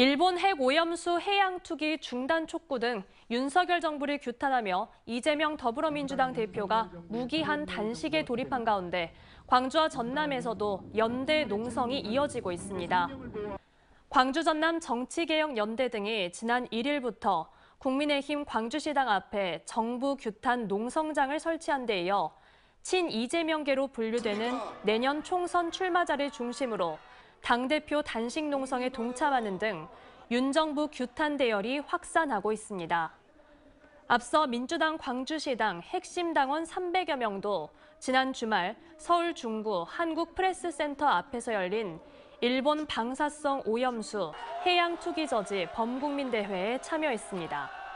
일본 핵 오염수 해양 투기 중단 촉구 등 윤석열 정부를 규탄하며 이재명 더불어민주당 대표가 무기한 단식에 돌입한 가운데 광주와 전남에서도 연대 농성이 이어지고 있습니다. 광주 전남 정치개혁연대 등이 지난 1일부터 국민의힘 광주시당 앞에 정부 규탄 농성장을 설치한 데 이어 친 이재명계로 분류되는 내년 총선 출마자를 중심으로 당대표 단식 농성에 동참하는 등 윤정부 규탄 대열이 확산하고 있습니다. 앞서 민주당 광주시당 핵심 당원 300여 명도 지난 주말 서울 중구 한국프레스센터 앞에서 열린 일본 방사성 오염수 해양 투기 저지 범국민 대회에 참여했습니다.